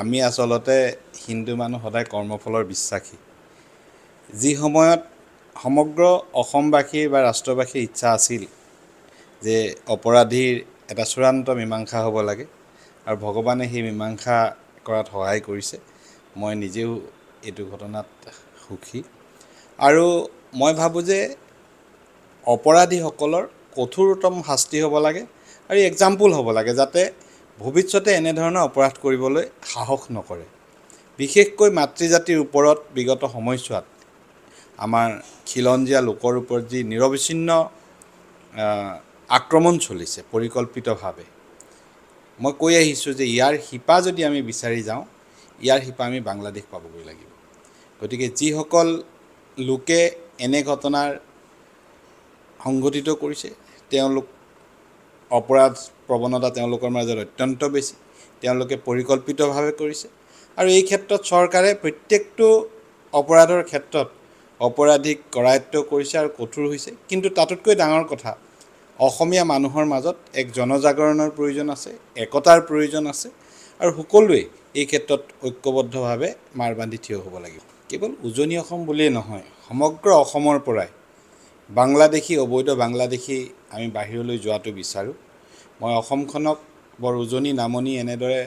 আমি আচলতে হিন্দু মানুহ সদায় কৰ্মফলৰ বিশ্বাসী যি সময়ত সমগ্ৰ অসমবাসীৰ বা ৰাষ্ট্ৰবাসীৰ ইচ্ছা আছিল যে অপৰাধীৰ এটা চূড়ান্ত মীমাংসা হ'ব লাগে আৰু ভগৱানে সেই মীমাংসা কৰাত সহায় কৰিছে মই নিজেও এইটো ঘটনাত সুখী আৰু মই ভাবোঁ যে অপৰাধীসকলৰ কঠোৰতম শাস্তি হ'ব লাগে আৰু এক্সাম্পল হ'ব লাগে যাতে ভৱিষ্যতে এনেধৰণৰ অপৰাধ কৰিবলৈ সাহস নকৰে বিশেষকৈ মাতৃ জাতিৰ ওপৰত বিগত সময়ছোৱাত আমাৰ খিলঞ্জীয়া লোকৰ ওপৰত যি নিৰবিচ্ছিন্ন আক্ৰমণ চলিছে পৰিকল্পিতভাৱে মই কৈ আহিছোঁ যে ইয়াৰ শিপা যদি আমি বিচাৰি যাওঁ ইয়াৰ শিপা আমি বাংলাদেশ পাবগৈ লাগিব গতিকে যিসকল লোকে এনে ঘটনাৰ সংঘটিত কৰিছে তেওঁলোক অপৰাধ প্ৰৱণতা তেওঁলোকৰ মাজত অত্যন্ত বেছি তেওঁলোকে পৰিকল্পিতভাৱে কৰিছে আৰু এই ক্ষেত্ৰত চৰকাৰে প্ৰত্যেকটো অপৰাধৰ ক্ষেত্ৰত অপৰাধীক কৰায়ত্ব কৰিছে আৰু কঠোৰ হৈছে কিন্তু তাতোতকৈ ডাঙৰ কথা অসমীয়া মানুহৰ মাজত এক জনজাগৰণৰ প্ৰয়োজন আছে একতাৰ প্ৰয়োজন আছে আৰু সকলোৱে এই ক্ষেত্ৰত ঐক্যবদ্ধভাৱে মাৰ বান্ধি থিয় হ'ব লাগিব কেৱল উজনি অসম বুলিয়েই নহয় সমগ্ৰ অসমৰ পৰাই বাংলাদেশী অবৈধ বাংলাদেশী আমি বাহিৰলৈ যোৱাটো বিচাৰোঁ মই অসমখনক বৰ উজনি নামনি এনেদৰে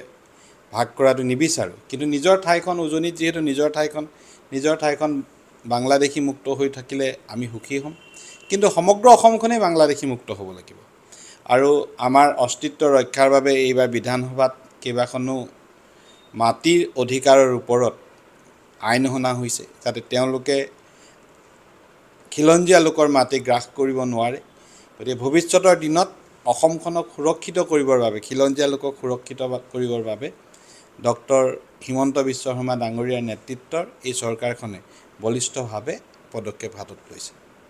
ভাগ কৰাটো নিবিচাৰোঁ কিন্তু নিজৰ ঠাইখন উজনিত যিহেতু নিজৰ ঠাইখন নিজৰ ঠাইখন বাংলাদেশী মুক্ত হৈ থাকিলে আমি সুখী হ'ম কিন্তু সমগ্ৰ অসমখনেই বাংলাদেশী মুক্ত হ'ব লাগিব আৰু আমাৰ অস্তিত্ব ৰক্ষাৰ বাবে এইবাৰ বিধানসভাত কেইবাখনো মাটিৰ অধিকাৰৰ ওপৰত আইন শুনা হৈছে যাতে তেওঁলোকে খিলঞ্জীয়া লোকৰ মাটি গ্ৰাস কৰিব নোৱাৰে গতিকে ভৱিষ্যতৰ দিনত অসমখনক সুৰক্ষিত কৰিবৰ বাবে খিলঞ্জীয়া লোকক সুৰক্ষিত কৰিবৰ বাবে ডক্টৰ হিমন্ত বিশ্ব শৰ্মা ডাঙৰীয়াৰ নেতৃত্বৰ এই চৰকাৰখনে বলিষ্ঠভাৱে পদক্ষেপ হাতত লৈছে